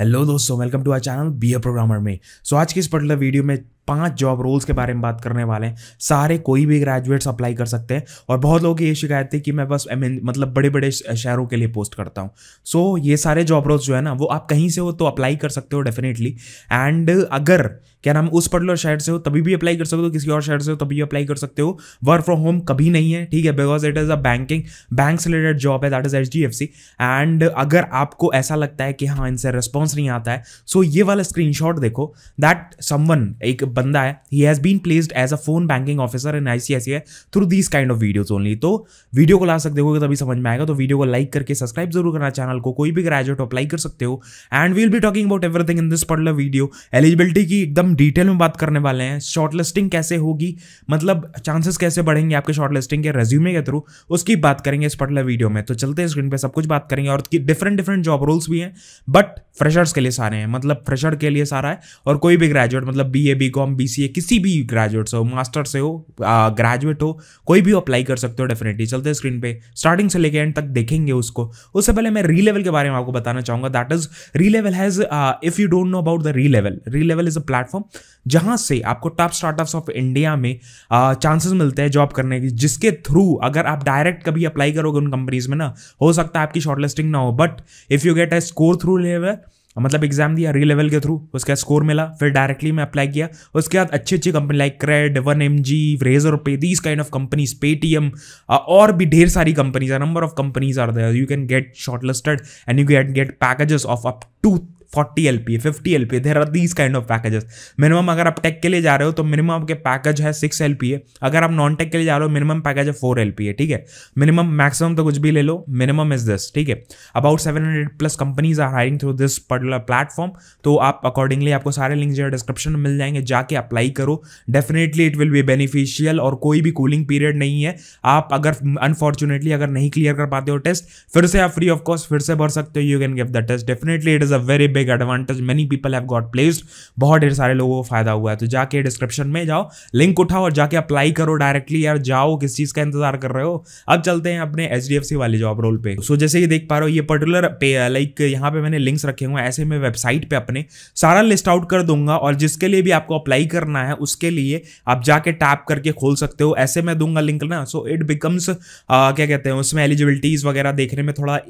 hello दोस्तों welcome to our channel B A programmer में so so, आज की इस पर्टिकुलर वीडियो में पांच जॉब रोल्स के बारे में बात करने वाले हैं सारे कोई भी ग्रेजुएट्स अप्लाई कर सकते हैं और बहुत लोगों की ये शिकायत थी कि मैं बस एम मतलब बड़े बड़े शहरों के लिए पोस्ट करता हूँ सो so, ये सारे जॉब रोल्स जो है ना वो आप कहीं से हो तो अप्लाई कर सकते हो डेफिनेटली एंड अगर क्या नाम उस पर्टिकुलर शहर से हो तभी भी अप्लाई कर सकते हो किसी और शहर से हो तभी भी अप्लाई कर सकते हो वर्क फ्रॉम होम कभी नहीं है ठीक है because it is a banking bank से रिलेटेड जॉब है that is H D F C and अगर आपको ऐसा लगता है कि हाँ इनसे रिस्पॉन्स नहीं आता है सो so ये वाला शॉट देखो दैट समवन एक बंदा है ही has been placed as a phone banking officer in ICICI through this kind of videos only तो वीडियो को ला सकते हो तभी समझ में आएगा तो वीडियो को लाइक करके सब्सक्राइब जरूर करना चैनल को कोई भी ग्रेजुएट अप्लाई कर सकते हो and will be talking about everything in this particular video eligibility की एकदम डिटेल में बात करने वाले हैं शॉर्ट लिस्टिंग कैसे होगी मतलब चांसेस कैसे बढ़ेंगे आपके शॉर्ट लिस्टिंग के रेज्यूमे के थ्रू उसकी बात करेंगे इस पर्टिकुलर वीडियो में तो चलते हैं स्क्रीन पर सब कुछ बात करेंगे और डिफरेंट डिफरेंट जॉब रोल्स भी हैं बट फ्रेशर्स के लिए सारे हैं मतलब फ्रेशर के लिए सारा है और कोई भी ग्रेजुएट मतलब B A B com B C A किसी भी ग्रेजुएट से हो मास्टर से हो ग्रेजुएट हो कोई भी अप्लाई कर सकते हो डेफिनेटली चलते हैं स्क्रीन पे स्टार्टिंग से लेके एंड तक देखेंगे उसको उससे पहले मैं री लेवल के बारे में आपको बताना चाहूँगा that is relevel has if you don't know about the relevel relevel is a platform जहाँ से आपको टॉप स्टार्टअप्स ऑफ इंडिया में चांसेस uh, मिलते हैं जॉब करने की जिसके थ्रू अगर आप डायरेक्ट कभी अप्लाई करोगे उन कंपनीज में ना हो सकता है आपकी शॉर्टलिस्टिंग ना हो but if you get a score through level मतलब एग्जाम दिया री लेवल के थ्रू उसके बाद स्कोर मिला फिर डायरेक्टली मैं अप्लाई किया उसके बाद अच्छी अच्छी company like Cred one M G Razorpay these kind of companies Paytm और भी ढेर सारी companies number of companies are do you can get short listed and you can get packages of up to forty L P fifty L P there are these kind of packages minimum अगर आप take के लिए जा रहे हो तो minimum आपके package है सिक्स एल पी है अगर आप नॉन टेक के लिए जा रहे हो मिनिमम पैकेज है फोर एल पी है ठीक है मिनिमम मैक्सिमम तो कुछ भी ले लो मिनिमम इज दिस ठीक है about seven hundred plus companies are hiring through this particular platform तो आप अकॉर्डिंगली आपको सारे लिंक जो है डिस्क्रिप्शन में मिल जाएंगे जाके अप्लाई करो definitely it will be beneficial और कोई भी कूलिंग पीरियड नहीं है आप अगर अनफॉर्चुनेटली अगर नहीं क्लियर कर पाते हो टेस्ट फिर से आप फ्री ऑफ कॉस्ट फिर से भर सकते हो you can give the test definitely it is a very big big advantage many people have got placed बहुत ढेर सारे लोगों को फायदा हुआ है तो जाके डिस्क्रिप्शन में जाओ लिंक उठाओ और जाके अप्लाई करो डायरेक्टली यार जाओ किस चीज़ का इंतजार कर रहे हो अब चलते हैं अपने एच डी एफ सी वाले जॉब रोल पे सो so, जैसे ये देख पा रहे हो ये पर्टिकुलर पे लाइक यहाँ पे मैंने लिंक्स रखे हुए हैं ऐसे में वेबसाइट पे अपने सारा लिस्ट आउट कर दूंगा और जिसके लिए भी आपको अप्लाई करना है उसके लिए आप जाके टैप करके खोल सकते हो ऐसे में दूंगा लिंक ना सो इट बिकम्स क्या कहते हैं उसमें एलिजिबिलिटीज वगैरह देखने में थोड़ा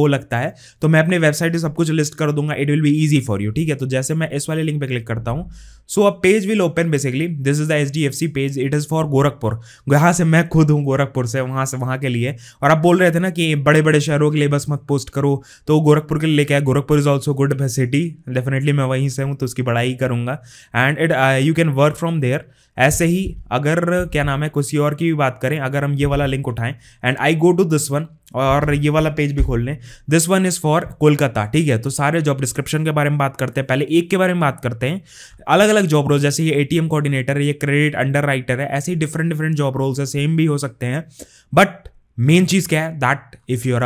वो लगता है तो मैं अपने वेबसाइट पर सब कुछ लिस्ट कर दूंगा it will be easy for you ठीक है तो जैसे मैं इस वाले लिंक पे क्लिक करता हूँ सो अब page will open basically this is the H D F C page it is for Gorakhpur यहाँ से मैं खुद हूँ गोरखपुर से वहाँ से वहाँ के लिए और आप बोल रहे थे ना कि बड़े बड़े शहरों के लिए बस मत पोस्ट करो तो गोरखपुर के लिए लेके आए Gorakhpur is also good city definitely मैं वहीं से हूँ तो उसकी ही करूँगा and it you can work from there ऐसे ही अगर क्या नाम है किसी और की भी बात करें अगर हम ये वाला लिंक उठाएं and I go to this one और ये वाला पेज भी खोल लें this one is for Kolkata ठीक है तो सारे जॉब डिस्क्रिप्शन के बारे में बात करते हैं पहले एक के बारे में बात करते हैं अलग अलग जॉब रोल जैसे ये एम कोऑर्डिनेटर है ये क्रेडिट अंडर राइटर है ऐसे ही डिफरेंट डिफरेंट जॉब रोल्स है सेम भी हो सकते हैं बट मेन चीज़ क्या है that if you are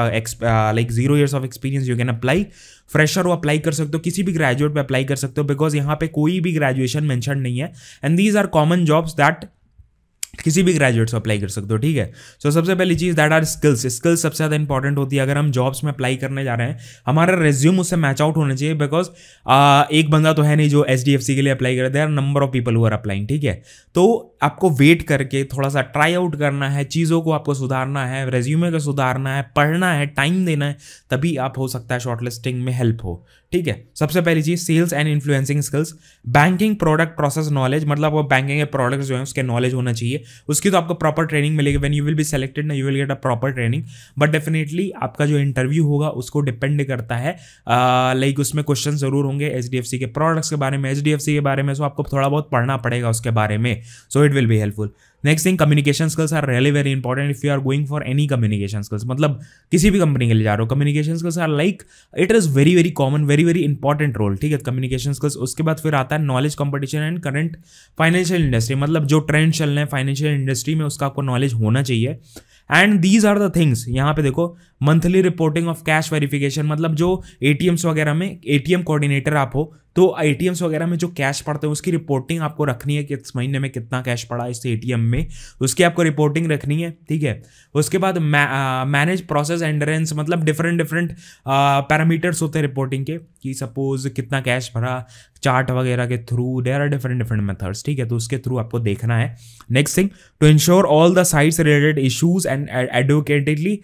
like zero years of experience you can apply fresher हो अप्लाई कर सकते हो किसी भी ग्रेजुएट पे अप्लाई कर सकते हो बिकॉज यहाँ पे कोई भी ग्रेजुएशन मैंशन नहीं है and these are common jobs that किसी भी ग्रेजुएट से अप्लाई कर सकते हो ठीक है सो so, सबसे पहली चीज़ दैट आर स्किल्स स्किल्स सबसे ज़्यादा इंपॉर्टेंट होती है अगर हम जॉब्स में अप्लाई करने जा रहे हैं हमारा रेज्यूम उससे मैच आउट होना चाहिए बिकॉज एक बंदा तो है नहीं जो एच डी एफ सी के लिए अप्लाई कर there are number of people हुआ अप्लाइंग ठीक है तो आपको वेट करके थोड़ा सा ट्राई आउट करना है चीज़ों को आपको सुधारना है रेज्यूमे को सुधारना है पढ़ना है टाइम देना है तभी आप हो सकता है शॉर्टलिस्टिंग में हेल्प हो ठीक है सबसे पहली चीज sales and influencing skills banking product process knowledge मतलब वो बैंकिंग के प्रोडक्ट्स जो है उसके नॉलेज होना चाहिए उसकी तो आपको प्रॉपर ट्रेनिंग मिलेगी when you will be selected ना you will get a proper training but definitely आपका जो इंटरव्यू होगा उसको डिपेंड करता है लाइक उसमें क्वेश्चन जरूर होंगे एच के प्रोडक्ट्स के बारे में एच के बारे में सो आपको थोड़ा बहुत पढ़ना पड़ेगा उसके बारे में so it will be helpful next thing communication skills are really very important if you are going for any communication skills मतलब किसी भी कंपनी के लिए जा रहे हो communication skills are like it is very very common very very important role ठीक है कम्युनिकेशन स्किल्स उसके बाद फिर आता है knowledge competition and current financial industry मतलब जो ट्रेंड चल रहे हैं फाइनेंशियल इंडस्ट्री में उसका आपको नॉलेज होना चाहिए and these are the things यहाँ पे देखो monthly reporting of cash verification मतलब जो ए वगैरह में एटीएम कोऑर्डिनेटर आप हो तो एटीएम्स वगैरह में जो कैश पड़ते हैं उसकी रिपोर्टिंग आपको रखनी है कि इस महीने में कितना कैश पड़ा इस ए में उसकी आपको रिपोर्टिंग रखनी है ठीक है उसके बाद मैनेज प्रोसेस एंडरेंस मतलब डिफरेंट डिफरेंट पैरामीटर्स होते हैं रिपोर्टिंग के कि सपोज कितना कैश भरा चार्ट वगैरह के through there are different different methods ठीक है तो उसके थ्रू आपको देखना है next thing to ensure all the sites related issues and advocatedly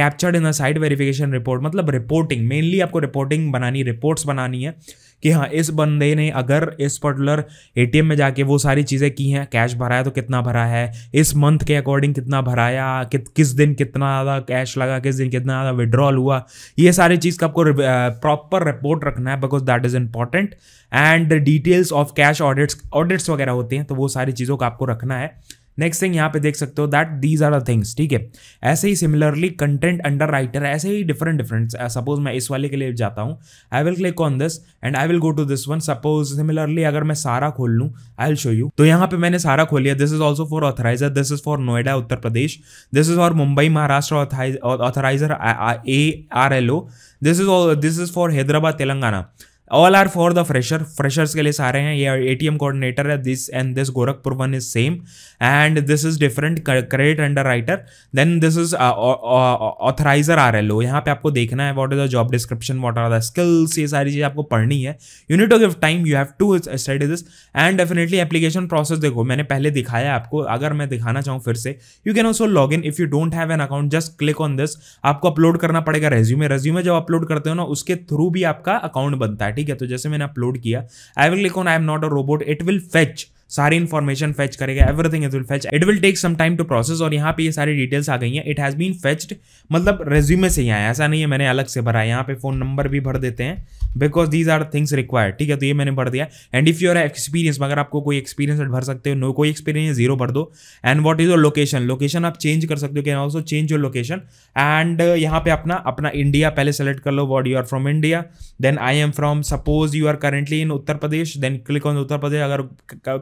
captured in the site verification report मतलब रिपोर्टिंग मेनली आपको रिपोर्टिंग बनानी रिपोर्ट्स बनानी है कि हाँ इस बंदे ने अगर इस पर्टिकुलर ए में जाके वो सारी चीज़ें की हैं कैश भराया तो कितना भरा है इस मंथ के अकॉर्डिंग कितना भराया कि, किस दिन कितना ज़्यादा कैश लगा किस दिन कितना ज़्यादा विड्रॉल हुआ ये सारी चीज़ का आपको प्रॉपर रिपोर्ट रखना है because that is important and details of cash audits audits वगैरह होते हैं तो वो सारी चीज़ों का आपको रखना है नेक्स्ट थिंग यहाँ पे देख सकते हो that these are the things ठीक है ऐसे ही सिमिलरली कंटेंट अंडर राइटर ऐसे ही डिफरेंट डिफरेंट सपोज मैं इस वाले के लिए जाता हूँ I will click on this and I will go to this one suppose similarly अगर मैं सारा खोल लूँ आई विल शो यू तो यहाँ पे मैंने सारा खोल लिया this is also for authorizer this is for Noida Uttar Pradesh this is for Mumbai Maharashtra authorizer A R L O this is this is for Hyderabad Telangana all are for the fresher freshers के लिए सारे हैं ये ए टी एम कोऑर्डिनेटर है this and this Gorakhpur one is same and this is different credit underwriter then this is authorizer R L O यहाँ पे आपको देखना है what is the job description what are the skills ये सारी चीज़ आपको पढ़नी है you to give time you have to study this and definitely application process देखो मैंने पहले दिखाया आपको अगर मैं दिखाना चाहूँ फिर से you can also log in if you don't have an account just click on this आपको अपलोड करना पड़ेगा रेज्यूमे रेज्यूमे जब अपलोड करते हो ना उसके थ्रू भी आपका अकाउंट बनता है ठीक है तो जैसे मैंने अपलोड किया I will click on I am not a robot it will fetch सारी इन्फॉर्मेशन फेच करेगा everything is will fetch it will take some time to process और यहाँ पे ये सारी डिटेल्स आ गई हैं इट हैज़ बीन फेच्ड मतलब रेज्यूमे से ही आया ऐसा नहीं है मैंने अलग से भरा है यहाँ पे फोन नंबर भी भर देते हैं because these are things required ठीक है तो ये मैंने भर दिया एंड इफ यूर एक्सपीरियंस अगर आपको कोई एक्सपीरियंस भर सकते हो नो कोई एक्सपीरियंस जीरो भर दो and what is your location location आप चेंज कर सकते हो can also change your location and यहाँ पे अपना अपना इंडिया पहले सेलेक्ट कर लो what you are from India then I am from suppose you are currently in Uttar Pradesh then click on Uttar Pradesh अगर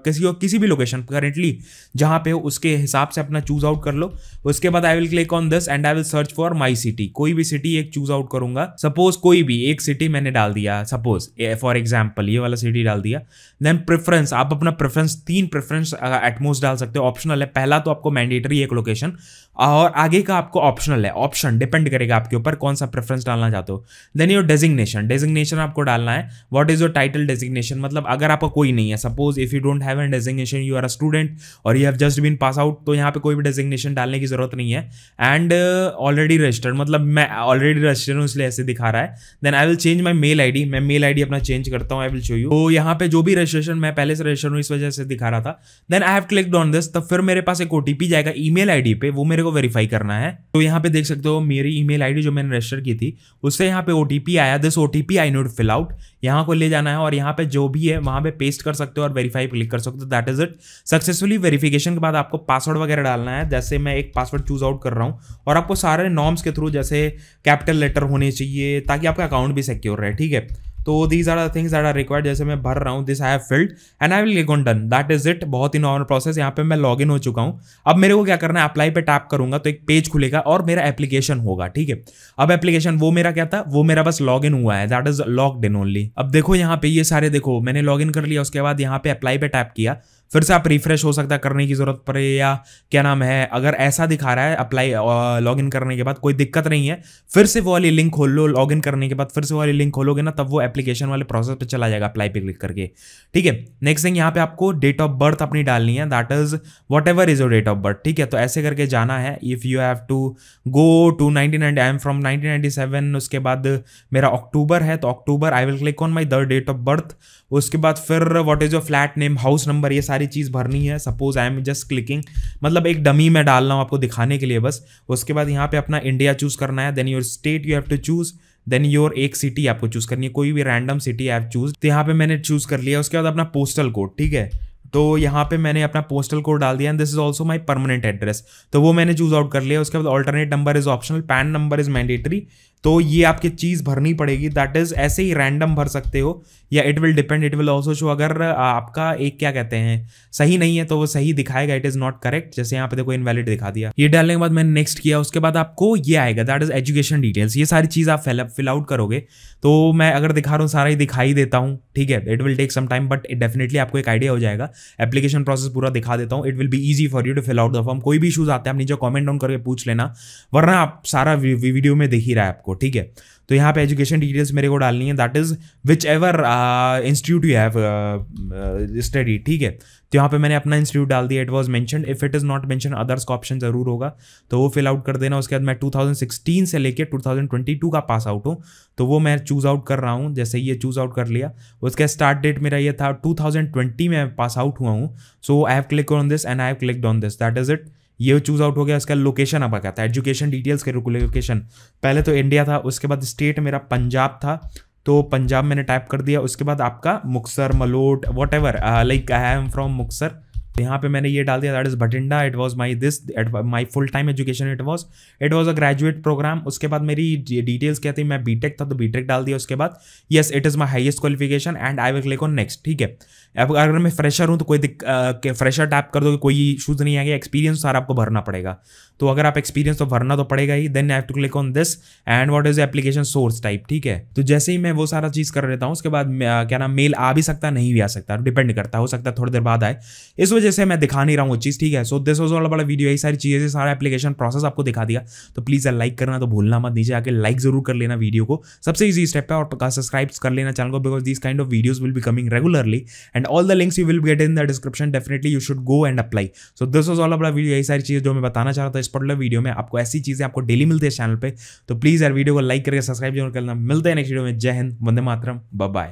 किसी किसी और किसी भी लोकेशन करेंटली जहाँ पे हो उसके हिसाब से अपना चूज आउट कर लो उसके बाद I will click on this and I will search for my city कोई भी सिटी एक चूज आउट करूंगा सपोज कोई भी एक सिटी मैंने डाल दिया सपोज फॉर एग्जाम्पल ये वाला सिटी डाल दिया देन प्रेफरेंस आप अपना प्रेफरेंस तीन प्रेफरेंस एटमोस्ट डाल सकते हो ऑप्शनल है पहला तो आपको मैंडेटरी एक लोकेशन और आगे का आपको ऑप्शनल है ऑप्शन डिपेंड करेगा आपके ऊपर कौन सा प्रेफरेंस डालना चाहते हो देन योर डेजिग्नेशन डेजिग्नेशन आपको डालना है what is your title designation मतलब अगर आपका कोई नहीं है suppose if you don't have an designation you are a student और you have just been pass out तो यहाँ पे कोई भी डेजिग्नेशन डालने की जरूरत नहीं है एंड ऑलरेडी रजिस्टर्ड मतलब मैं ऑलरेडी रजिस्टर्ड हूँ इसलिए ऐसे दिखा रहा है then I will change my mail I मैं मेल आई अपना चेंज करता हूँ आई विल शो यू तो यहाँ पे जो भी रजिस्ट्रेशन मैं पहले से रजिस्टर हूँ इस वजह से दिखा रहा था then I have clicked on this तो फिर मेरे पास एक ओ जाएगा ई मेल पे वो मेरे मेरे को वेरीफाई करना है तो यहाँ पे देख सकते हो मेरी ईमेल आईडी जो मैंने रजिस्टर की थी उससे यहाँ पे ओटीपी आया this OTP I note fill out यहाँ को ले जाना है और यहाँ पे जो भी है वहाँ पे पेस्ट कर सकते हो और वेरीफाई क्लिक कर सकते हो that is it successfully verification के बाद आपको पासवर्ड वगैरह डालना है जैसे मैं एक पासवर्ड चूज आउट कर रहा हूँ और आपको सारे नॉर्म्स के थ्रू जैसे कैपिटल लेटर होने चाहिए ताकि आपका अकाउंट भी सिक्योर रहे ठीक है तो these are things that are required जैसे मैं भर रहा हूँ this I have filled and I will get on done that is it बहुत ही नॉर्मल प्रोसेस यहाँ पे मैं लॉग इन हो चुका हूँ अब मेरे को क्या करना है अप्लाई पे टैप करूंगा तो एक पेज खुलेगा और मेरा एप्लीकेशन होगा ठीक है अब एप्लीकेशन वो मेरा क्या था वो मेरा बस लॉग इन हुआ है that is log in only अब देखो यहाँ पे ये सारे देखो मैंने लॉग इन कर लिया उसके बाद यहाँ पे अप्लाई पे टैप किया फिर से आप रिफ्रेश हो सकता है करने की ज़रूरत पड़े या क्या नाम है अगर ऐसा दिखा रहा है अप्लाई लॉग इन करने के बाद कोई दिक्कत नहीं है फिर से वो वाली लिंक खोल लो लॉग इन करने के बाद फिर से वाली लिंक खोलोगे ना तब वो एप्लीकेशन वाले प्रोसेस पर चला जाएगा अप्लाई पर क्लिक करके ठीक है नेक्स्ट थिंग यहाँ पे आपको डेट ऑफ बर्थ अपनी डालनी है that is whatever is your date of birth ठीक है तो ऐसे करके जाना है if you have to go to nineteen I am from nineteen उसके बाद मेरा अक्टूबर है तो October I will click on my the date of birth उसके बाद फिर what is your flat name house number ये सारी सारी चीज़ भरनी है suppose I am just clicking मतलब एक डमी में डाल रहा हूँ आपको दिखाने के लिए बस उसके बाद यहाँ पे अपना इंडिया चूज़ करना है then your state you have to choose then your एक सिटी आपको चूज़ करनी है कोई भी रैंडम सिटी आई चूज़ तो यहाँ पर मैंने चूज़ कर लिया उसके बाद अपना पोस्टल कोड ठीक है तो यहाँ पे मैंने अपना पोस्टल कोड डाल दिया and this is also my permanent address तो वो मैंने चूज आउट कर लिया उसके बाद alternate number is optional PAN number is mandatory तो ये आपकी चीज़ भरनी पड़ेगी दैट इज़ ऐसे ही रैंडम भर सकते हो या it will depend it will also show अगर आपका एक क्या कहते हैं सही नहीं है तो वो सही दिखाएगा इट इज़ नॉट करेक्ट जैसे यहाँ पे देखो इनवैलिड दिखा दिया ये डालने के बाद मैंने नेक्स्ट किया उसके बाद आपको ये आएगा दैट इज़ एजुकेशन डिटेल्स ये सारी चीज़ आप फिल आउट करोगे तो मैं अगर दिखा रहा हूँ सारा ही दिखाई देता हूँ ठीक है it will take some time but definitely आपको एक आइडिया हो जाएगा एप्लीकेशन प्रोसेस पूरा दिखा देता हूँ it will be easy for you to fill out the form कोई भी इशूज आते हैं आप नीचे कॉमेंट डाउन करके पूछ लेना वरना आप सारा वीडियो में देख ही रहा है आपको ठीक है तो यहाँ पे एजुकेशन डिटेल्स मेरे को डालनी है that is whichever institute you have study ठीक है तो यहाँ पे मैंने अपना इंस्टीट्यूट डाल दिया it was mention if it is not mention others का ऑप्शन जरूर होगा तो वो फिल आउट कर देना उसके बाद मैं 2016 से लेकर 2022 का पास आउट हूँ तो वो मैं चूज़ आउट कर रहा हूँ जैसे ये चूज़ आउट कर लिया उसका स्टार्ट डेट मेरा ये था 2020 में पास आउट हुआ हूँ so I have click on this and I have click on this that is it ये चूज़ आउट हो गया इसका लोकेशन अब आता है एजुकेशन डिटेल्स के लोकेशन पहले तो इंडिया था उसके बाद स्टेट मेरा पंजाब था तो पंजाब मैंने टाइप कर दिया उसके बाद आपका Muktsar Malout whatever like I am from Muktsar तो यहाँ पे मैंने ये डाल दिया that is Bathinda it was my this my full time education it was it was a graduate program उसके बाद मेरी डिटेल्स क्या थी मैं बीटेक था तो बीटेक डाल दिया उसके बाद yes it is my highest qualification and I will click on next ठीक है अब अगर मैं फ्रेशर हूँ तो कोई दिक्कत फ्रेशर टैप कर दो कोई इशूज़ नहीं आएगा एक्सपीरियंस सारा आपको भरना पड़ेगा तो अगर आप एक्सपीरियंस तो भरना तो पड़ेगा ही then I to click on this and what is application source type ठीक है तो जैसे ही मैं वो सारा चीज़ कर लेता हूँ उसके बाद क्या नाम मेल आ भी सकता नहीं भी आ सकता डिपेंड करता हो सकता है थोड़ी देर बाद आए इस वजह वजह से मैं दिखा नहीं रहा हूँ वो चीज़ ठीक है सो दिस वॉज ऑल बड़ा वीडियो यही सारी चीज़ें सारा एप्लीकेशन प्रोसेस आपको दिखा दिया तो प्लीज़ लाइक करना तो भूलना मत नीचे आके लाइक जरूर कर लेना वीडियो को सबसे ईजी स्टेप है और सब्सक्राइब कर लेना चैनल को because this kind of videos will be coming regularly and all the links you will get in the description definitely you should go and apply so this was all बड़ा video यही सारी चीज़ जो मैं बताना चाह रहा था इस पर्टिकुलर वीडियो में आपको ऐसी चीज़ें आपको डेली मिलती है चैनल पर तो प्लीज़ यार वीडियो को लाइक करके सब्सक्राइब जरूर करना मिलते हैं नेक्स्ट वीडियो में जय हिंद वंदे मातरम बाय